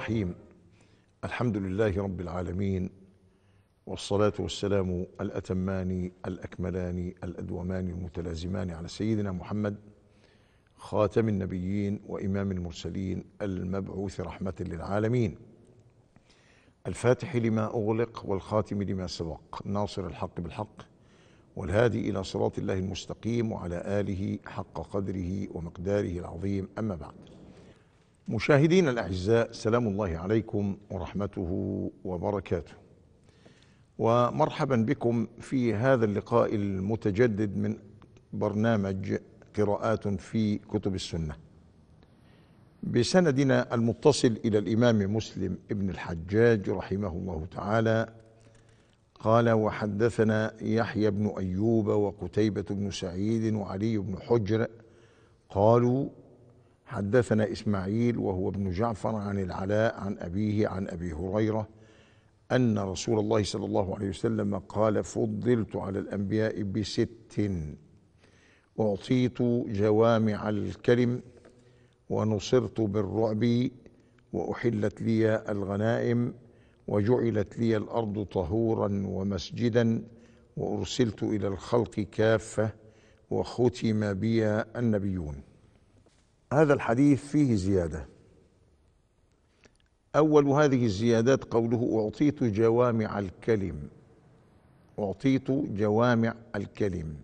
الرحيم الحمد لله رب العالمين والصلاة والسلام الأتمان الأكملان الأدومان المتلازمان على سيدنا محمد خاتم النبيين وإمام المرسلين المبعوث رحمة للعالمين الفاتح لما أغلق والخاتم لما سبق ناصر الحق بالحق والهادي إلى صراط الله المستقيم وعلى آله حق قدره ومقداره العظيم أما بعد مشاهدينا الاعزاء سلام الله عليكم ورحمته وبركاته. ومرحبا بكم في هذا اللقاء المتجدد من برنامج قراءات في كتب السنه. بسندنا المتصل الى الامام مسلم ابن الحجاج رحمه الله تعالى قال وحدثنا يحيى بن ايوب وقتيبه بن سعيد وعلي بن حجر قالوا حدثنا إسماعيل وهو ابن جعفر عن العلاء عن أبيه عن أبي هريرة أن رسول الله صلى الله عليه وسلم قال فضلت على الأنبياء بست أعطيت جوامع الكلم ونصرت بالرعب وأحلت لي الغنائم وجعلت لي الأرض طهورا ومسجدا وأرسلت إلى الخلق كافة وختم بي النبيون هذا الحديث فيه زيادة أول هذه الزيادات قوله أعطيت جوامع الكلم أعطيت جوامع الكلم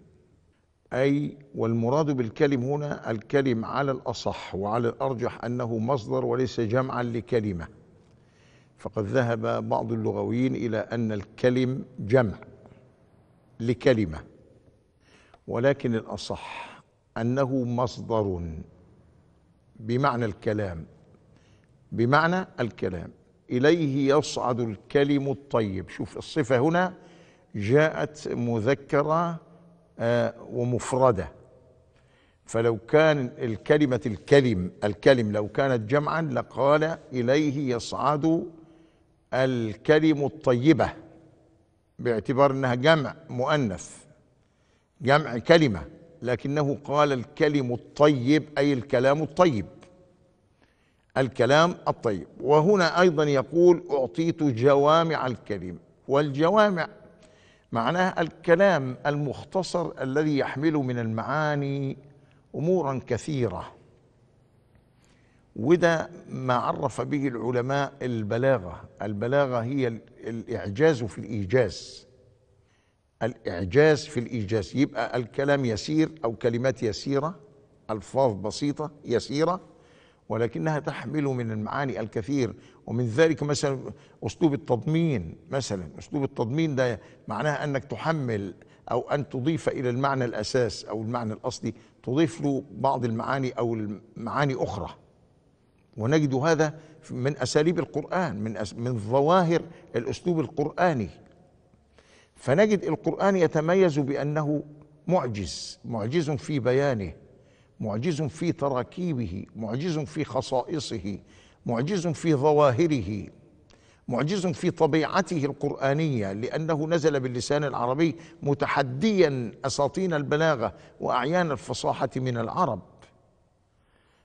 أي والمراد بالكلم هنا الكلم على الأصح وعلى الأرجح أنه مصدر وليس جمعا لكلمة فقد ذهب بعض اللغويين إلى أن الكلم جمع لكلمة ولكن الأصح أنه مصدر بمعنى الكلام بمعنى الكلام إليه يصعد الكلم الطيب شوف الصفة هنا جاءت مذكرة آه، ومفردة فلو كان الكلمة الكلم الكلم لو كانت جمعا لقال إليه يصعد الكلم الطيبة باعتبار أنها جمع مؤنث جمع كلمة لكنه قال الكلم الطيب اي الكلام الطيب الكلام الطيب وهنا ايضا يقول اعطيت جوامع الكلم والجوامع معناه الكلام المختصر الذي يحمل من المعاني امورا كثيره وده ما عرف به العلماء البلاغه البلاغه هي الاعجاز في الايجاز الإعجاز في الإيجاز يبقى الكلام يسير أو كلمات يسيرة ألفاظ بسيطة يسيرة ولكنها تحمل من المعاني الكثير ومن ذلك مثلا أسلوب التضمين مثلا أسلوب التضمين ده معناها أنك تحمل أو أن تضيف إلى المعنى الأساس أو المعنى الأصلي تضيف له بعض المعاني أو المعاني أخرى ونجد هذا من أساليب القرآن من من ظواهر الأسلوب القرآني فنجد القرآن يتميز بأنه معجز معجز في بيانه معجز في تراكيبه معجز في خصائصه معجز في ظواهره معجز في طبيعته القرآنية لأنه نزل باللسان العربي متحديا أساطين البلاغة وأعيان الفصاحة من العرب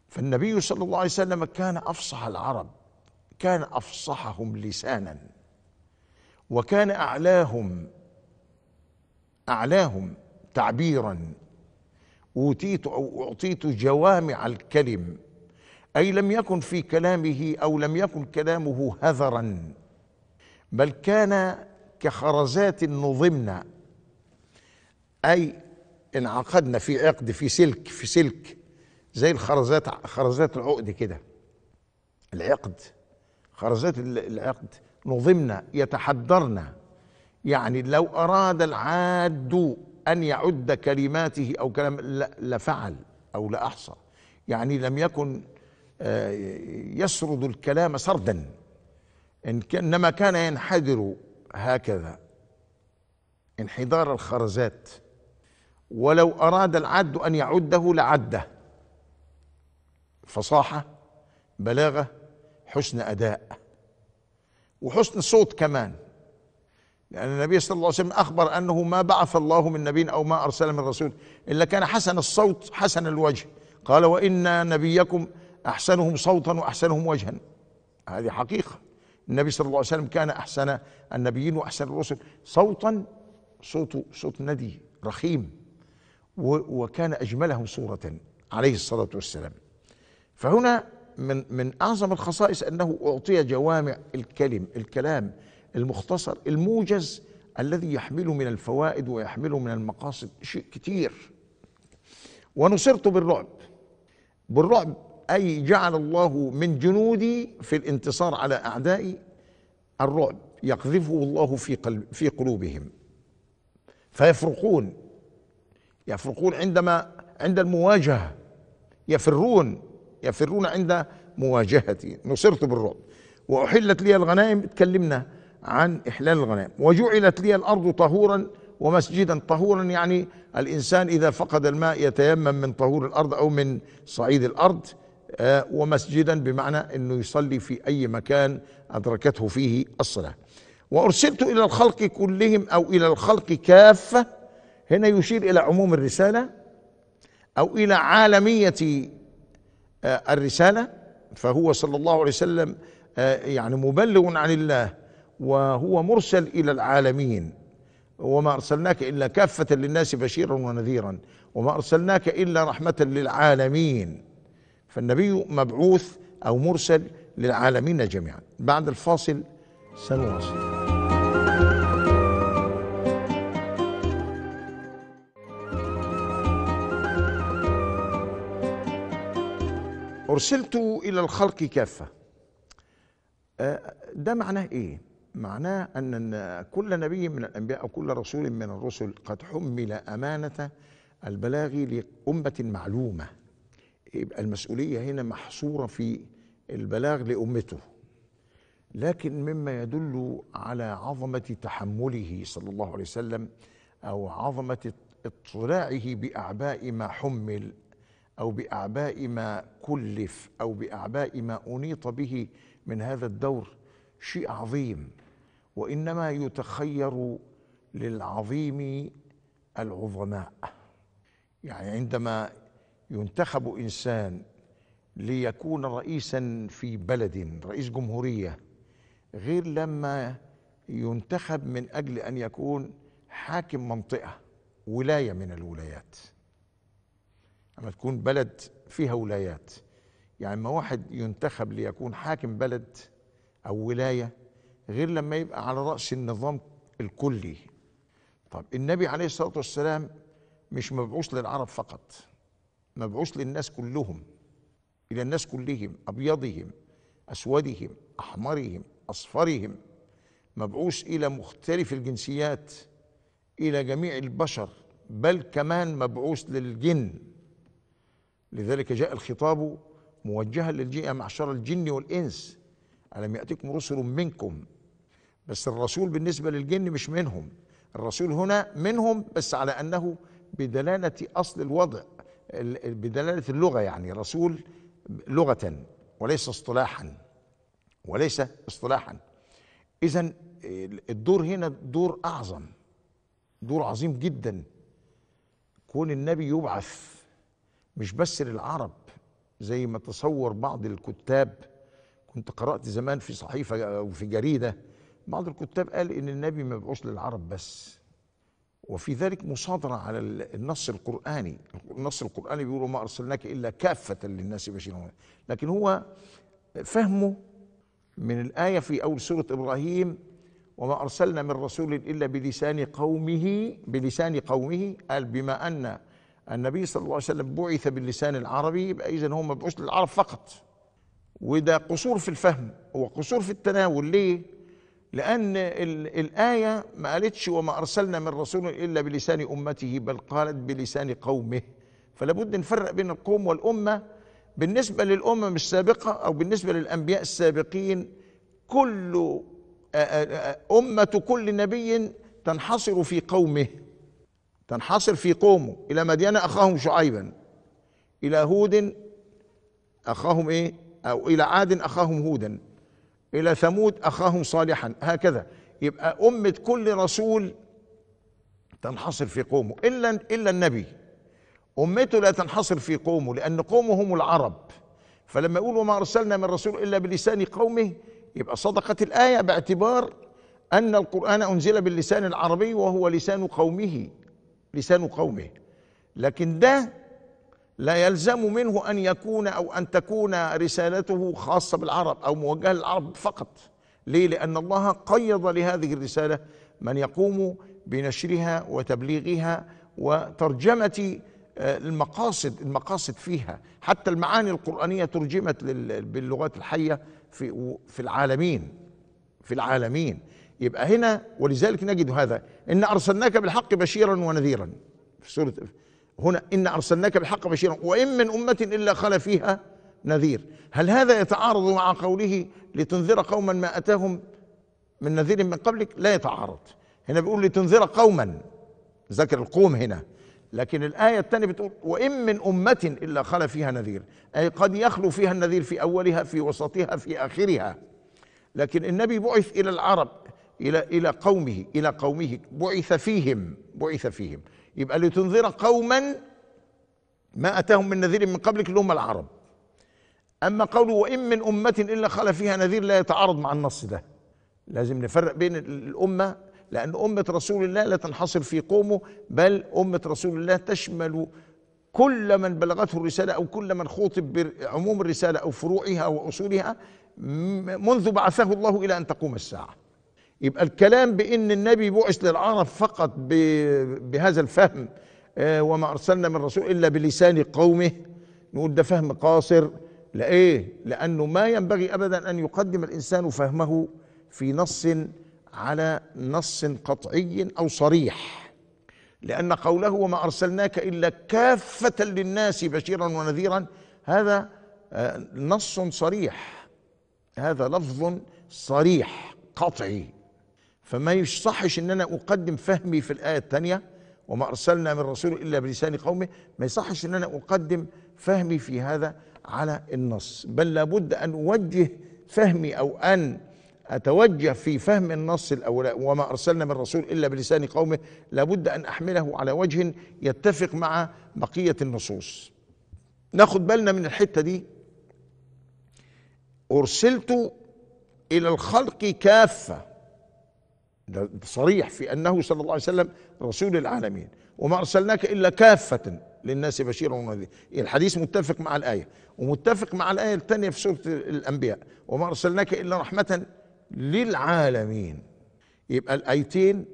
فالنبي صلى الله عليه وسلم كان أفصح العرب كان أفصحهم لسانا وكان أعلاهم اعلاهم تعبيرا اوتيت او اعطيت جوامع الكلم اي لم يكن في كلامه او لم يكن كلامه هذرا بل كان كخرزات نظمنا اي انعقدنا في عقد في سلك في سلك زي الخرزات خرزات العقد كده العقد خرزات العقد نظمنا يتحدرنا يعني لو أراد العاد أن يعد كلماته أو كلام لفعل أو لأحصى يعني لم يكن آه، يسرد الكلام سردا إنما كان ينحدر هكذا انحدار الخرزات ولو أراد العد أن يعده لعده فصاحة بلاغة حسن أداء وحسن صوت كمان لأن النبي صلى الله عليه وسلم أخبر أنه ما بعث الله من نبي أو ما أرسل من رسول إلا كان حسن الصوت حسن الوجه قال وإن نبيكم أحسنهم صوتا وأحسنهم وجها هذه حقيقة النبي صلى الله عليه وسلم كان أحسن النبيين وأحسن الرسل صوتا صوته صوت ندي رخيم وكان أجملهم صورة عليه الصلاة والسلام فهنا من من أعظم الخصائص أنه أعطي جوامع الكلم الكلام المختصر الموجز الذي يحمله من الفوائد ويحمله من المقاصد شيء كثير ونصرت بالرعب بالرعب اي جعل الله من جنودي في الانتصار على اعدائي الرعب يقذفه الله في قلب في قلوبهم فيفرقون يفرقون عندما عند المواجهه يفرون يفرون عند مواجهتي نصرت بالرعب واحلت لي الغنائم تكلمنا عن إحلال الغنائم وجعلت لي الأرض طهورا ومسجدا طهورا يعني الإنسان إذا فقد الماء يتيمم من طهور الأرض أو من صعيد الأرض آه، ومسجدا بمعنى أنه يصلي في أي مكان أدركته فيه الصلاة وأرسلت إلى الخلق كلهم أو إلى الخلق كافة هنا يشير إلى عموم الرسالة أو إلى عالمية آه، الرسالة فهو صلى الله عليه وسلم آه، يعني مبلغ عن الله وهو مرسل الى العالمين وما ارسلناك الا كافه للناس بشيرا ونذيرا وما ارسلناك الا رحمه للعالمين فالنبي مبعوث او مرسل للعالمين جميعا بعد الفاصل سنواصل ارسلت الى الخلق كافه أه، ده معناه ايه معناه أن كل نبي من الأنبياء أو كل رسول من الرسل قد حمل أمانة البلاغ لأمة معلومة يبقى المسؤولية هنا محصورة في البلاغ لأمته لكن مما يدل على عظمة تحمله صلى الله عليه وسلم أو عظمة اطلاعه بأعباء ما حمل أو بأعباء ما كلف أو بأعباء ما أنيط به من هذا الدور شيء عظيم وانما يتخير للعظيم العظماء يعني عندما ينتخب انسان ليكون رئيسا في بلد رئيس جمهوريه غير لما ينتخب من اجل ان يكون حاكم منطقه ولايه من الولايات لما تكون بلد فيها ولايات يعني ما واحد ينتخب ليكون حاكم بلد او ولايه غير لما يبقى على رأس النظام الكلي طب النبي عليه الصلاة والسلام مش مبعوث للعرب فقط مبعوث للناس كلهم إلى الناس كلهم أبيضهم أسودهم أحمرهم أصفرهم مبعوث إلى مختلف الجنسيات إلى جميع البشر بل كمان مبعوث للجن لذلك جاء الخطاب موجها للجيء معشر الجن والإنس ألم يأتكم رسل منكم بس الرسول بالنسبة للجن مش منهم الرسول هنا منهم بس على أنه بدلالة أصل الوضع بدلالة اللغة يعني رسول لغة وليس اصطلاحا وليس اصطلاحا إذا الدور هنا دور أعظم دور عظيم جدا كون النبي يبعث مش بس للعرب زي ما تصور بعض الكتاب كنت قرأت زمان في صحيفة أو في جريدة بعض الكتاب قال ان النبي ما بيبعوش للعرب بس وفي ذلك مصادرة على النص القرآني النص القرآني بيقول ما أرسلناك إلا كافة للناس بشيرا لكن هو فهمه من الآية في أول سورة إبراهيم وما أرسلنا من رسول إلا بلسان قومه بلسان قومه قال بما أن النبي صلى الله عليه وسلم بعث باللسان العربي يبقى إذا هو مبعوث للعرب فقط وده قصور في الفهم وقصور في التناول ليه؟ لأن الآية ما قالتش وما أرسلنا من رسول إلا بلسان أمته بل قالت بلسان قومه فلابد نفرق بين القوم والأمة بالنسبة للأمم السابقة أو بالنسبة للأنبياء السابقين كل أمة كل نبي تنحصر في قومه تنحصر في قومه إلى مدينة أخاهم شعيبا إلى هود أخاهم إيه أو إلى عاد أخاهم هودا إلى ثمود أخاهم صالحا هكذا يبقى أمة كل رسول تنحصر في قومه إلا إلا النبي أمته لا تنحصر في قومه لأن قومه هم العرب فلما يقول وما أرسلنا من رسول إلا بلسان قومه يبقى صدقت الآية باعتبار أن القرآن أنزل باللسان العربي وهو لسان قومه لسان قومه لكن ده لا يلزم منه ان يكون او ان تكون رسالته خاصه بالعرب او موجهه للعرب فقط ليه لان الله قيض لهذه الرساله من يقوم بنشرها وتبليغها وترجمه آه، المقاصد المقاصد فيها حتى المعاني القرآنية ترجمت باللغات الحية في في العالمين في العالمين يبقى هنا ولذلك نجد هذا إن أرسلناك بالحق بشيرا ونذيرا في سورة هنا إن أرسلناك بالحق بشيرا وإن من أمة إلا خلا فيها نذير هل هذا يتعارض مع قوله لتنذر قوما ما أتاهم من نذير من قبلك لا يتعارض هنا بيقول لتنذر قوما ذكر القوم هنا لكن الآية الثانية بتقول وإن من أمة إلا خلا فيها نذير أي قد يخلو فيها النذير في أولها في وسطها في آخرها لكن النبي بعث إلى العرب إلى إلى قومه إلى قومه بعث فيهم بعث فيهم يبقى لتنذر قوما ما أتاهم من نذير من قبلك اللي هم العرب أما قوله وإن من أمة إلا خلا فيها نذير لا يتعارض مع النص ده لازم نفرق بين الأمة لأن أمة رسول الله لا تنحصر في قومه بل أمة رسول الله تشمل كل من بلغته الرسالة أو كل من خوطب بعموم الرسالة أو فروعها وأصولها منذ بعثه الله إلى أن تقوم الساعة يبقى الكلام بان النبي بعث للعرب فقط بهذا الفهم آه، وما ارسلنا من رسول الا بلسان قومه نقول ده فهم قاصر لايه لانه ما ينبغي ابدا ان يقدم الانسان فهمه في نص على نص قطعي او صريح لان قوله وما ارسلناك الا كافه للناس بشيرا ونذيرا هذا آه، نص صريح هذا لفظ صريح قطعي فما يصحش ان انا اقدم فهمي في الايه الثانيه وما ارسلنا من رسول الا بلسان قومه ما يصحش ان انا اقدم فهمي في هذا على النص بل لابد ان اوجه فهمي او ان اتوجه في فهم النص الاول وما ارسلنا من رسول الا بلسان قومه لابد ان احمله على وجه يتفق مع بقيه النصوص ناخد بالنا من الحته دي ارسلت الى الخلق كافه صريح في أنه صلى الله عليه وسلم رسول العالمين وما أرسلناك إلا كافة للناس بشيرا ونذيرا إيه، الحديث متفق مع الآية ومتفق مع الآية الثانية في سورة الأنبياء وما أرسلناك إلا رحمة للعالمين يبقى الآيتين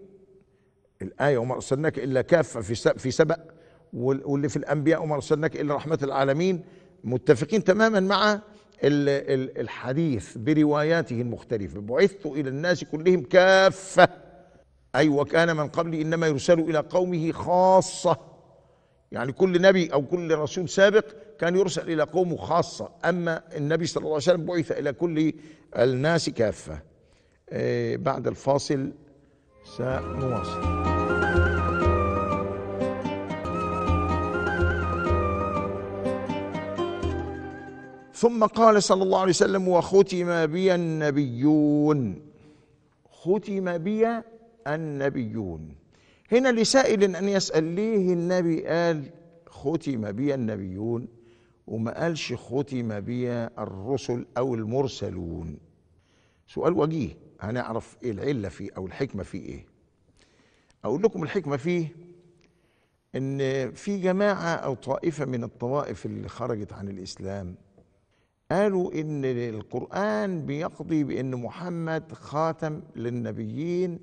الآية وما أرسلناك إلا كافة في في سبق واللي في الأنبياء وما أرسلناك إلا رحمة العالمين متفقين تماما مع الحديث برواياته المختلفة بعثت إلى الناس كلهم كافة أي وكان من قبل إنما يرسل إلى قومه خاصة يعني كل نبي أو كل رسول سابق كان يرسل إلى قومه خاصة أما النبي صلى الله عليه وسلم بعث إلى كل الناس كافة إيه، بعد الفاصل سنواصل ثم قال صلى الله عليه وسلم وختم بي النبيون ختم بي النبيون هنا لسائل ان يسال ليه النبي قال ختم بي النبيون وما قالش ختم بي الرسل او المرسلون سؤال وجيه هنعرف ايه العله فيه او الحكمه فيه ايه اقول لكم الحكمه فيه ان في جماعه او طائفه من الطوائف اللي خرجت عن الاسلام قالوا ان القران بيقضي بان محمد خاتم للنبيين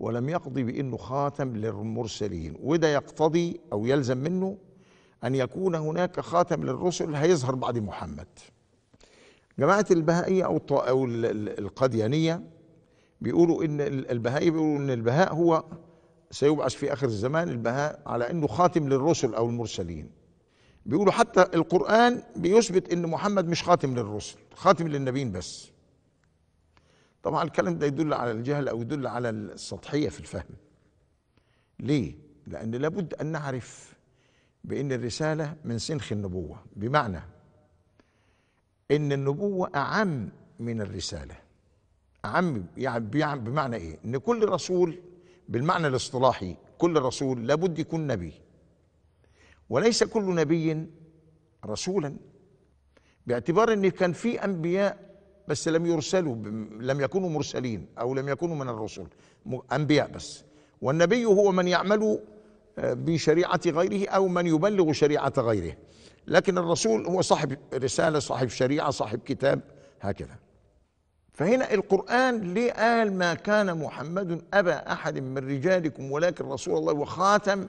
ولم يقضي بانه خاتم للمرسلين وده يقتضي او يلزم منه ان يكون هناك خاتم للرسل هيظهر بعد محمد جماعه البهائيه او او القديانيه بيقولوا ان البهائي بيقولوا ان البهاء هو سيبعث في اخر الزمان البهاء على انه خاتم للرسل او المرسلين بيقولوا حتى القرآن بيثبت ان محمد مش خاتم للرسل خاتم للنبيين بس طبعا الكلام ده يدل على الجهل او يدل على السطحية في الفهم ليه؟ لأن لابد أن نعرف بأن الرسالة من سنخ النبوة بمعنى أن النبوة أعم من الرسالة أعم يعني بمعنى إيه؟ أن كل رسول بالمعنى الاصطلاحي كل رسول لابد يكون نبي وليس كل نبي رسولا باعتبار ان كان في انبياء بس لم يرسلوا لم يكونوا مرسلين او لم يكونوا من الرسل انبياء بس والنبي هو من يعمل آه، بشريعه غيره او من يبلغ شريعه غيره لكن الرسول هو صاحب رساله صاحب شريعه صاحب كتاب هكذا فهنا القرآن ليه قال ما كان محمد أبا أحد من رجالكم ولكن رسول الله وخاتم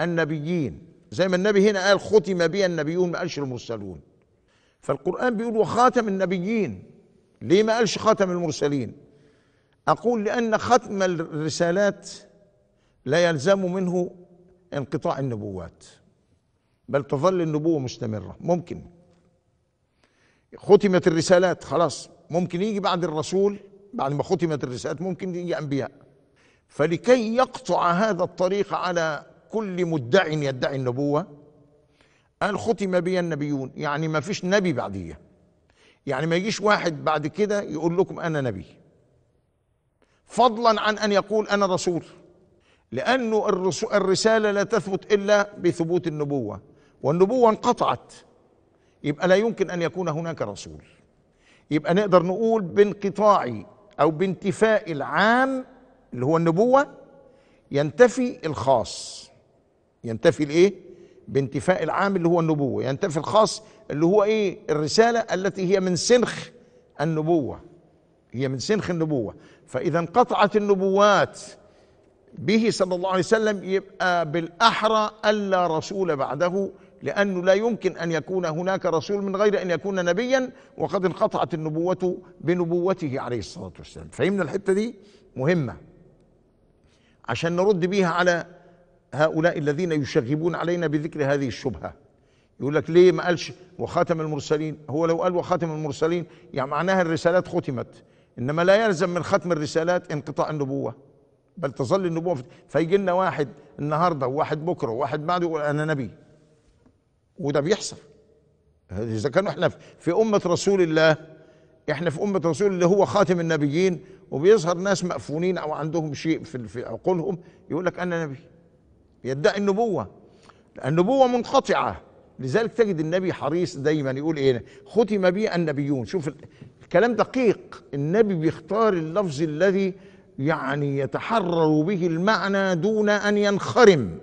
النبيين زي ما النبي هنا قال ختم بي النبيون ما قالش المرسلون فالقرآن بيقول وخاتم النبيين ليه ما قالش خاتم المرسلين أقول لأن ختم الرسالات لا يلزم منه انقطاع النبوات بل تظل النبوة مستمرة ممكن ختمت الرسالات خلاص ممكن يجي بعد الرسول بعد ما ختمت الرسالات ممكن يجي أنبياء فلكي يقطع هذا الطريق على كل مدع يدعي النبوة قال ختم بي النبيون يعني ما فيش نبي بعديه يعني ما يجيش واحد بعد كده يقول لكم أنا نبي فضلا عن أن يقول أنا رسول لأنه الرسالة لا تثبت إلا بثبوت النبوة والنبوة انقطعت يبقى لا يمكن أن يكون هناك رسول يبقى نقدر نقول بانقطاع أو بانتفاء العام اللي هو النبوة ينتفي الخاص ينتفي الايه بانتفاء العام اللي هو النبوه ينتفي الخاص اللي هو ايه الرساله التي هي من سنخ النبوه هي من سنخ النبوه فاذا انقطعت النبوات به صلى الله عليه وسلم يبقى بالاحرى الا رسول بعده لانه لا يمكن ان يكون هناك رسول من غير ان يكون نبيا وقد انقطعت النبوه بنبوته عليه الصلاه والسلام فهمنا الحته دي مهمه عشان نرد بيها على هؤلاء الذين يشغبون علينا بذكر هذه الشبهه يقول لك ليه ما قالش وخاتم المرسلين هو لو قال وخاتم المرسلين يعني معناها الرسالات ختمت انما لا يلزم من ختم الرسالات انقطاع النبوه بل تظل النبوه فيجي لنا واحد النهارده وواحد بكره وواحد بعده يقول انا نبي وده بيحصل اذا كانوا احنا في امه رسول الله احنا في امه رسول اللي هو خاتم النبيين وبيظهر ناس مأفونين او عندهم شيء في عقولهم يقول لك انا نبي يدعي النبوة النبوة منقطعة لذلك تجد النبي حريص دايما يقول ايه ختم بي النبيون شوف الكلام دقيق النبي بيختار اللفظ الذي يعني يتحرر به المعنى دون ان ينخرم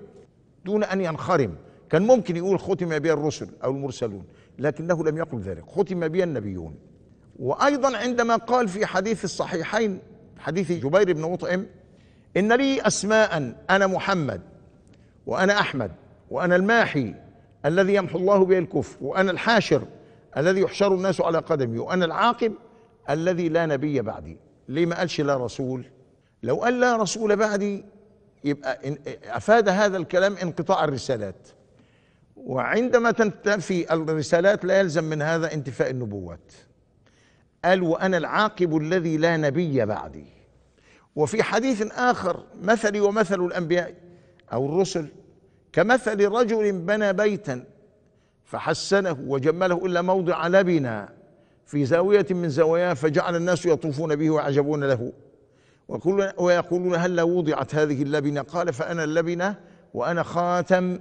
دون ان ينخرم كان ممكن يقول ختم بي الرسل او المرسلون لكنه لم يقل ذلك ختم بي النبيون وايضا عندما قال في حديث الصحيحين حديث جبير بن مطعم ان لي اسماء انا محمد وأنا أحمد وأنا الماحي الذي يمحو الله به الكفر وأنا الحاشر الذي يحشر الناس على قدمي وأنا العاقب الذي لا نبي بعدي ليه ما قالش لا رسول لو قال لا رسول بعدي يبقى أفاد هذا الكلام انقطاع الرسالات وعندما تنتفي الرسالات لا يلزم من هذا انتفاء النبوات قال وأنا العاقب الذي لا نبي بعدي وفي حديث آخر مثلي ومثل الأنبياء أو الرسل كمثل رجل بنى بيتا فحسنه وجمله إلا موضع لبنا في زاوية من زواياه فجعل الناس يطوفون به ويعجبون له ويقولون هل وضعت هذه اللبنة قال فأنا اللبنة وأنا خاتم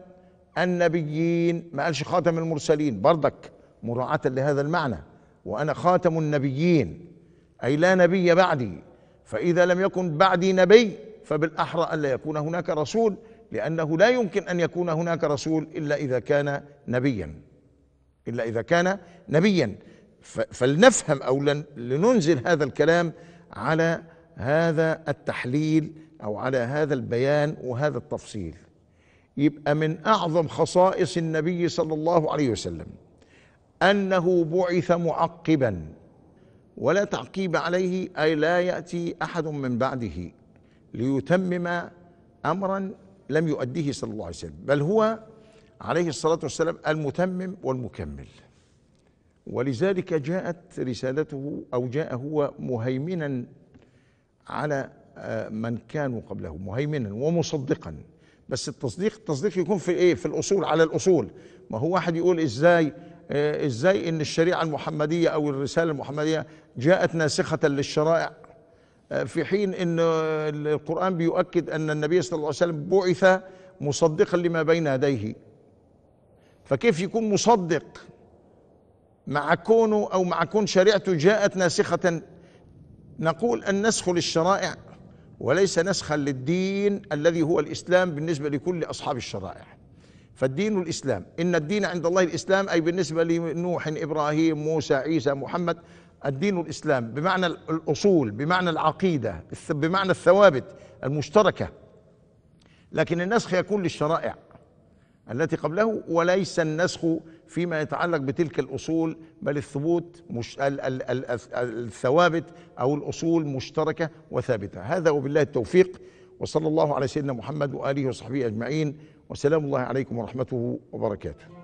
النبيين ما قالش خاتم المرسلين برضك مراعاة لهذا المعنى وأنا خاتم النبيين أي لا نبي بعدي فإذا لم يكن بعدي نبي فبالأحرى ألا يكون هناك رسول لأنه لا يمكن أن يكون هناك رسول إلا إذا كان نبيا إلا إذا كان نبيا فلنفهم أو لننزل هذا الكلام على هذا التحليل أو على هذا البيان وهذا التفصيل يبقى من أعظم خصائص النبي صلى الله عليه وسلم أنه بعث معقبا ولا تعقيب عليه أي لا يأتي أحد من بعده ليتمم أمرا لم يؤديه صلى الله عليه وسلم بل هو عليه الصلاة والسلام المتمم والمكمل ولذلك جاءت رسالته أو جاء هو مهيمنا على آه، من كانوا قبله مهيمنا ومصدقا بس التصديق التصديق يكون في ايه في الاصول على الاصول ما هو واحد يقول ازاي آه، ازاي ان الشريعه المحمديه او الرساله المحمديه جاءت ناسخه للشرائع في حين أن القرآن بيؤكد أن النبي صلى الله عليه وسلم بعث مصدقا لما بين يديه فكيف يكون مصدق مع كونه أو مع كون شريعته جاءت ناسخة نقول النسخ للشرائع وليس نسخا للدين الذي هو الإسلام بالنسبة لكل أصحاب الشرائع فالدين الإسلام إن الدين عند الله الإسلام أي بالنسبة لنوح إبراهيم موسى عيسى محمد الدين الاسلام بمعنى الاصول بمعنى العقيده بمعنى الثوابت المشتركه لكن النسخ يكون للشرائع التي قبله وليس النسخ فيما يتعلق بتلك الاصول بل الثبوت مش ال ال ال الثوابت او الاصول مشتركه وثابته هذا وبالله التوفيق وصلى الله على سيدنا محمد واله وصحبه اجمعين وسلام الله عليكم ورحمته وبركاته